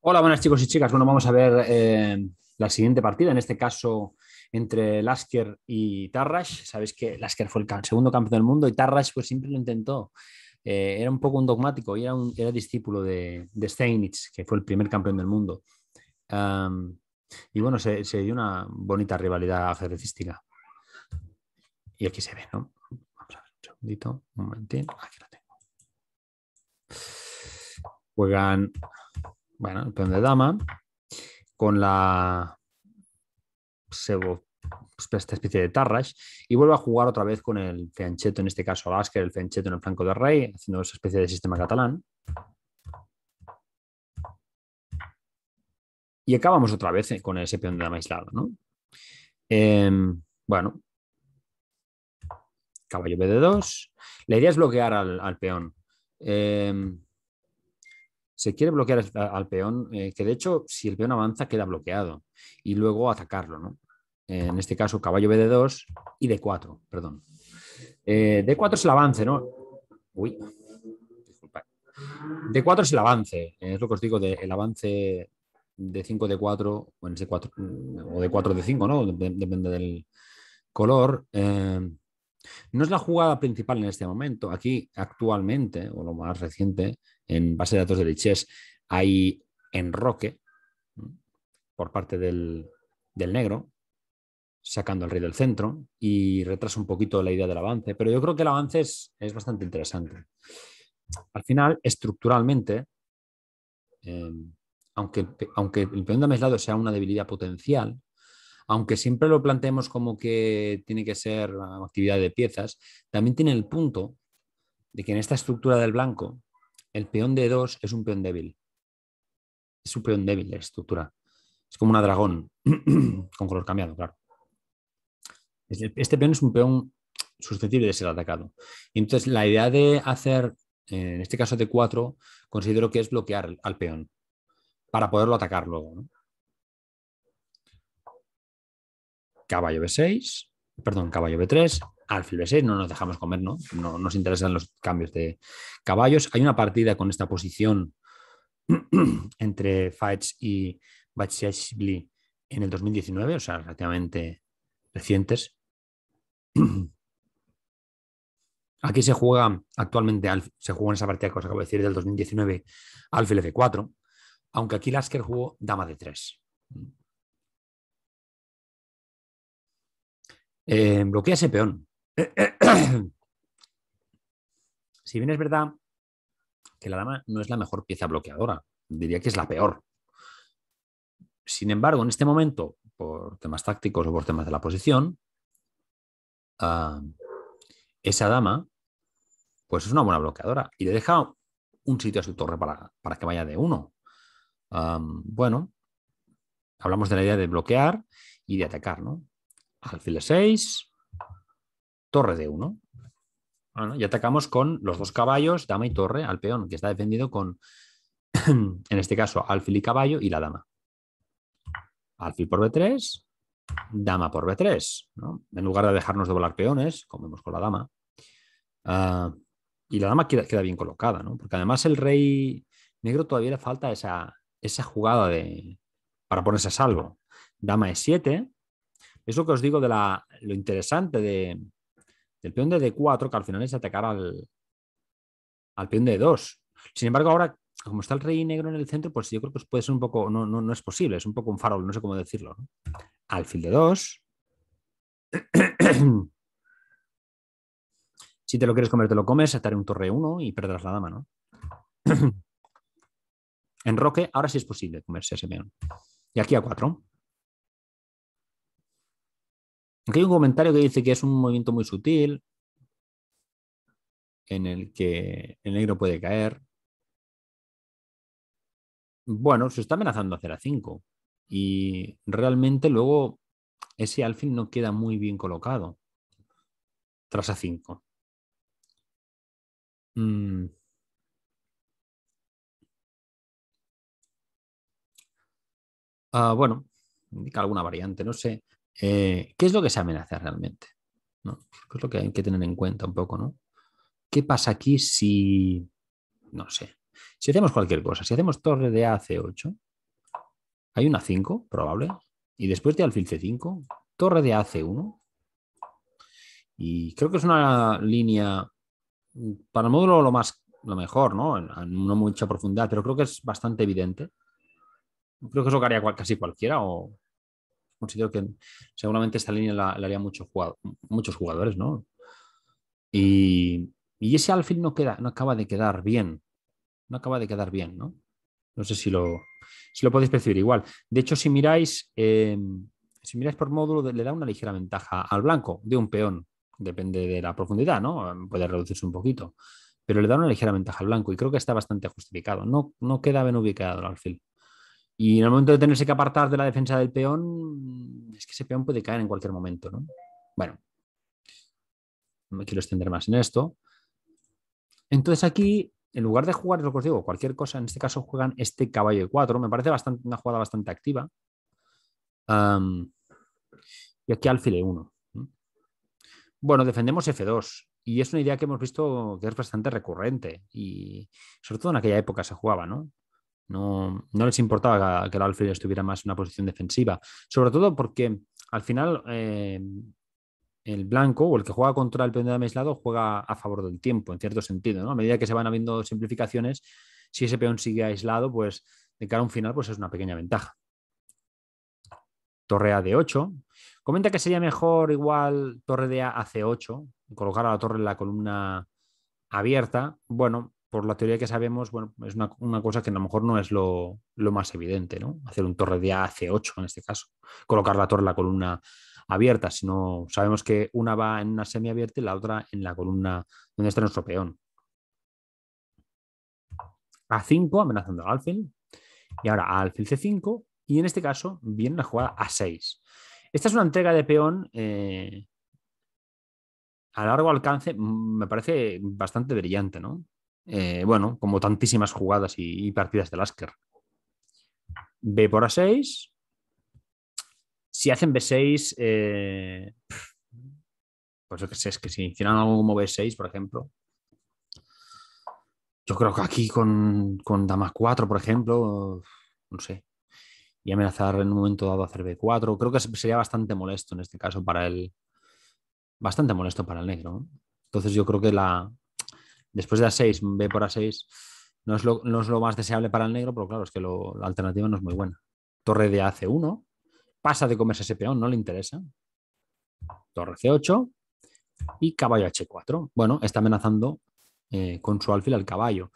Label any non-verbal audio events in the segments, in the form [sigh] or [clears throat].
Hola, buenas chicos y chicas. Bueno, vamos a ver eh, la siguiente partida, en este caso entre Lasker y Tarrash. Sabéis que Lasker fue el segundo campeón del mundo y Tarrash pues siempre lo intentó. Eh, era un poco un dogmático y era, era discípulo de, Steinitz, que fue el primer campeón del mundo. y bueno, se, dio una bonita rivalidad ajedrecística. Y aquí se ve, ¿no? Vamos a ver, un segundito, un momentito, Aquí lo tengo. Juegan bueno, el peón de dama, con la pues, pues, esta especie de tarras y vuelvo a jugar otra vez con el fiancheto, en este caso asker el fiancheto en el flanco de rey, haciendo esa especie de sistema catalán. Y acabamos otra vez eh, con ese peón de dama aislado, ¿no? Em, bueno. Caballo bd 2. La idea es bloquear al, al peón. Eh, se quiere bloquear al peón, eh, que de hecho, si el peón avanza, queda bloqueado y luego atacarlo, ¿no? en este caso, caballo BD2 y D4, perdón. Eh, D4 es el avance, ¿no? Uy, disculpa. D4 es el avance, eh, es lo que os digo, del avance de 5, D4, 4 o de 4 de 5 ¿no? depende del color. Eh, no es la jugada principal en este momento. Aquí, actualmente, o lo más reciente, en base de datos de lichess hay enroque por parte del, negro, sacando al rey del centro y retrasa un poquito la idea del avance, pero yo creo que el avance es, bastante interesante. Al final, estructuralmente, em, aunque, aunque el peón de aislado sea una debilidad potencial, aunque siempre lo planteemos como que tiene que ser actividad de piezas, también tiene el punto de que en esta estructura del blanco el peón de 2 es un peón débil. Es un peón débil la estructura. Es como una dragón [clears throat] con color cambiado, claro. Este peón es un peón susceptible de ser atacado. entonces la idea de hacer, eh, en este caso de 4, considero que es bloquear al peón para poderlo atacar luego. Caballo B6, perdón, caballo B3, alfil b6 no nos dejamos comer, ¿no? ¿no? Nos interesan los cambios de caballos. Hay una partida con esta posición [clears throat] entre fights y Batsiashvili en el 2019, o sea, relativamente recientes. [clears throat] Aquí se juega actualmente, se juega en esa partida que os acabo de decir del 2019, alfil F4, aunque aquí Lasker jugó dama de 3. Eh, bloquea ese peón. [clears throat] si bien es verdad que la dama no es la mejor pieza bloqueadora, diría que es la peor. Sin embargo, en este momento, por temas tácticos o por temas de la posición, ah, esa dama pues es una buena bloqueadora y le deja un sitio a su torre para, para que vaya de uno. bueno, hablamos de la idea de bloquear y de atacar, ¿no? Alfil 6, torre de 1. y atacamos con los dos caballos, dama y torre, al peón, que está defendido con, [clears throat] en este caso, alfil y caballo y la dama. Alfil por B3, dama por B3, en lugar de dejarnos de volar peones, comemos con la dama. Ah, y la dama queda, bien colocada, ¿no? porque además el rey negro todavía le falta esa, esa jugada de, para ponerse a salvo. Dama E7, Eso que os digo de la, lo interesante de, del peón de D4, que al final es atacar al, peón de D2. Sin embargo, ahora, como está el rey negro en el centro, pues yo creo que puede ser un poco, no, es posible, es un poco un farol, no sé cómo decirlo. ¿no? Alfil de 2. [clears throat] si te lo quieres comer, te lo comes, ataré un torre 1 y perderás la dama, ¿no? [clears throat] en Roque, ahora sí es posible comerse ese peón. Y aquí a 4. Aquí hay un comentario que dice que es un movimiento muy sutil en el que el negro puede caer. Bueno, se está amenazando hacer a 5 y realmente luego ese alfil no queda muy bien colocado tras a 5. Mm. Ah, bueno, indica alguna variante, no sé. Eh, ¿qué es lo que se amenaza realmente? ¿No? Es lo que hay que tener en cuenta un poco, ¿no? ¿Qué pasa aquí si, no sé, si hacemos cualquier cosa, si hacemos torre de A 8 hay una 5 probable, y después de alfil C5, torre de ac 1 y creo que es una línea para el módulo lo más lo mejor, ¿no? No mucha profundidad, pero creo que es bastante evidente. Creo que eso haría casi cualquiera o considero que seguramente esta línea la, haría harían muchos jugadores, ¿no? Y, y ese alfil no, queda, no acaba de quedar bien. No acaba de quedar bien, ¿no? No sé si lo, lo podéis percibir igual. De hecho, si miráis, em, si miráis por módulo, le da una ligera ventaja al blanco de un peón. Depende de la profundidad, ¿no? Puede reducirse un poquito. Pero le da una ligera ventaja al blanco y creo que está bastante justificado. No, no queda bien ubicado el alfil. Y en el momento de tenerse que apartar de la defensa del peón, es que ese peón puede caer en cualquier momento, ¿no? Bueno, no me quiero extender más en esto. Entonces aquí, en lugar de jugar, lo que os digo, cualquier cosa, en este caso juegan este caballo de 4, me parece bastante, una jugada bastante activa. y aquí alfile 1. Bueno, defendemos F2 y es una idea que hemos visto que es bastante recurrente y sobre todo en aquella época se jugaba, ¿no? No, les importaba que el Alfred estuviera más en una posición defensiva, sobre todo porque al final eh, el blanco o el que juega contra el peón de aislado juega a favor del tiempo, en cierto sentido. ¿no? A medida que se van habiendo simplificaciones, si ese peón sigue aislado, pues de cara a un final pues es una pequeña ventaja. Torre A de 8. Comenta que sería mejor igual torre de A a C8, colocar a la torre en la columna abierta. Bueno, por la teoría que sabemos, bueno, es una, cosa que a lo mejor no es lo, más evidente, ¿no? Hacer un torre de A, c 8 en este caso, colocar la torre en la columna abierta, sino sabemos que una va en una semiabierta y la otra en la columna donde está nuestro peón. A5 amenazando al alfil y ahora a alfil C5 y en este caso viene la jugada A6. Esta es una entrega de peón eh, a largo alcance, mm, me parece bastante brillante, ¿no? Eh, bueno, como tantísimas jugadas y, partidas de lasker B por A6. Si hacen B6, eh, pues que sé, es que si hicieran algo como B6, por ejemplo, yo creo que aquí con, con Dama 4, por ejemplo, no sé, y amenazar en un momento dado a hacer B4, creo que sería bastante molesto en este caso para el. Bastante molesto para el negro. Entonces yo creo que la, después de a 6, B por A6, no es, lo, más deseable para el negro, pero claro, es que la alternativa no es muy buena. Torre de AC1, pasa de comerse ese peón, no le interesa. Torre C8 y caballo H4. Bueno, está amenazando eh, con su alfil al caballo.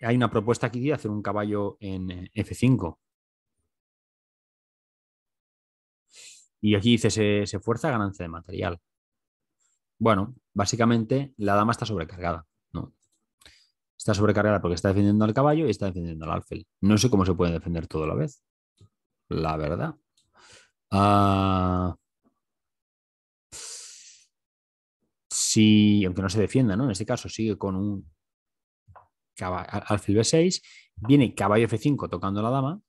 Hay una propuesta aquí de hacer un caballo en eh, F5. Y aquí dice, se, se fuerza ganancia de material. Bueno, básicamente la dama está sobrecargada, ¿no? Está sobrecargada porque está defendiendo al caballo y está defendiendo al alfil. No sé cómo se puede defender todo a la vez. La verdad. Ah, si, aunque no se defienda, ¿no? En este caso sigue con un alfil B6, viene caballo F5 tocando la dama,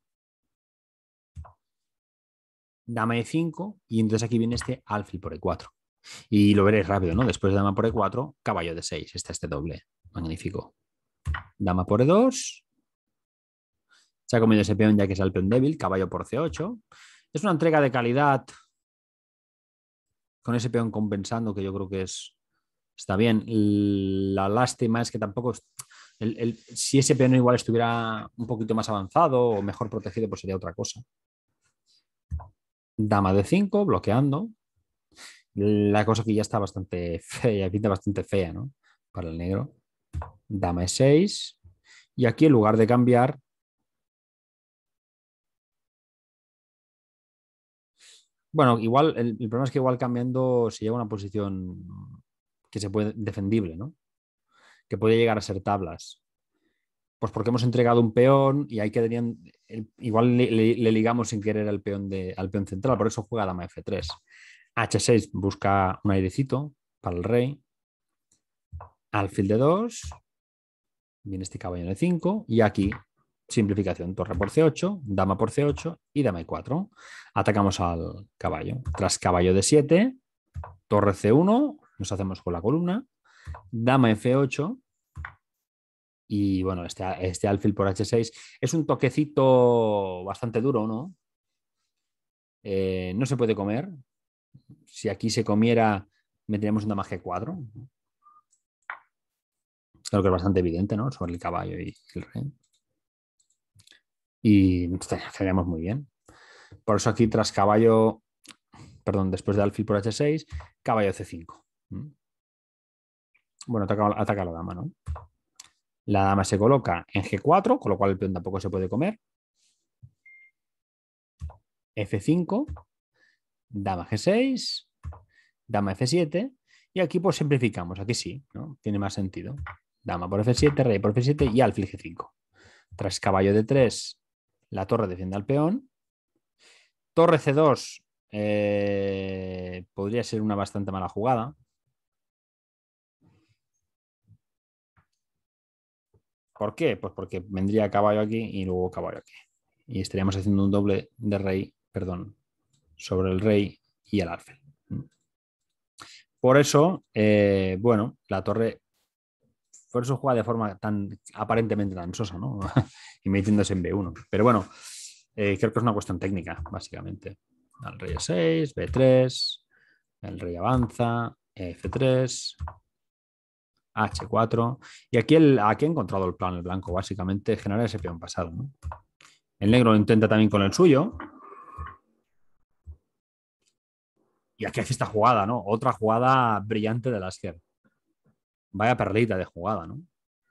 dama E5 y entonces aquí viene este alfil por E4. Y lo veréis rápido, ¿no? Después de dama por e4, caballo de 6. Está este doble. Magnífico. Dama por e2. Se ha comido ese peón ya que es el peón débil. Caballo por c8. Es una entrega de calidad con ese peón compensando que yo creo que es está bien. La lástima es que tampoco si ese peón igual estuviera un poquito más avanzado o mejor protegido, pues sería otra cosa. Dama de 5, bloqueando. La cosa que ya está bastante [laughs] fea, bastante fea, ¿no? Para el negro. Dama E6. Y aquí en lugar de cambiar, Bueno, igual, el, problema es que igual cambiando se llega a una posición que se puede defendible, ¿no? Que puede llegar a ser tablas. Pues porque hemos entregado un peón y ahí que igual le, ligamos sin querer al peón, de, al peón central, por eso juega dama F3. H6 busca un airecito para el rey. Alfil de 2. Viene este caballo de 5. Y aquí, simplificación, torre por C8, dama por C8 y dama y 4 Atacamos al caballo. Tras caballo de 7, torre C1, nos hacemos con la columna. Dama F8. Y bueno, este, este alfil por H6 es un toquecito bastante duro, ¿no? Eh, no se puede comer, si aquí se comiera, meteríamos una g 4. Creo que es bastante evidente, ¿no? Sobre el caballo y el rey. Y estaríamos muy bien. Por eso aquí tras caballo, perdón, después de alfil por h6, caballo c5. Bueno, ataca, ataca la dama, ¿no? La dama se coloca en g4, con lo cual el peón tampoco se puede comer. f5, dama G6, dama F7, y aquí pues simplificamos, aquí sí, ¿no? Tiene más sentido. Dama por F7, rey por F7 y alfil G5. Tras caballo D3, la torre defiende al peón. Torre C2 eh, podría ser una bastante mala jugada. ¿Por qué? Pues porque vendría caballo aquí y luego caballo aquí. Y estaríamos haciendo un doble de rey, perdón, sobre el rey y el arfel. Por eso, eh, bueno, la torre, por eso juega de forma tan aparentemente tan sosa, ¿no? [laughs] y metiéndose en B1. Pero bueno, eh, creo que es una cuestión técnica, básicamente. Al rey E6, B3, el rey avanza, F3, H4. Y aquí, el, aquí ha encontrado el plan el blanco, básicamente generar ese peón pasado. El negro lo intenta también con el suyo, Y aquí hace esta jugada, ¿no? Otra jugada brillante de Lasker. Vaya perlita de jugada, ¿no?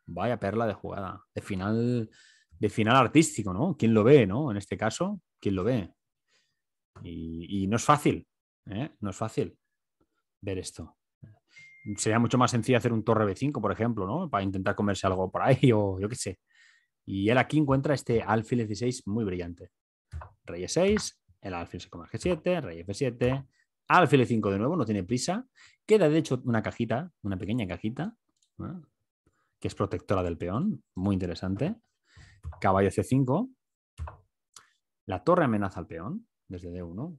Vaya perla de jugada. De final, de final artístico, ¿no? ¿Quién lo ve, no? En este caso, ¿quién lo ve? Y, no es fácil, ¿eh? No es fácil ver esto. Sería mucho más sencillo hacer un torre B5, por ejemplo, ¿no? Para intentar comerse algo por ahí [laughs] o yo qué sé. Y él aquí encuentra este alfil 16 muy brillante. Rey e 6, el alfil se come G7, rey F7, Alfil 5 de nuevo, no tiene prisa. Queda de hecho una cajita, una pequeña cajita, que es protectora del peón, muy interesante. Caballo C5. La torre amenaza al peón desde D1.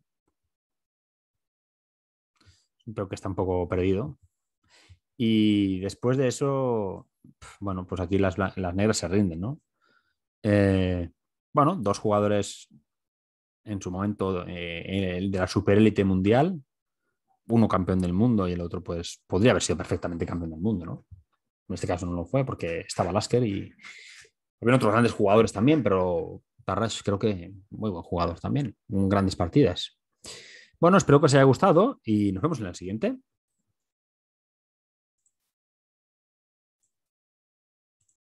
Creo que está un poco perdido. Y después de eso, bueno, pues aquí las, negras se rinden, ¿no? Eh, bueno, dos jugadores en su momento eh, el de la superélite mundial, uno campeón del mundo y el otro pues podría haber sido perfectamente campeón del mundo, ¿no? En este caso no lo fue porque estaba Lasker y había otros grandes jugadores también, pero Tarras creo que muy buen jugador también, grandes partidas. Bueno, espero que os haya gustado y nos vemos en el siguiente.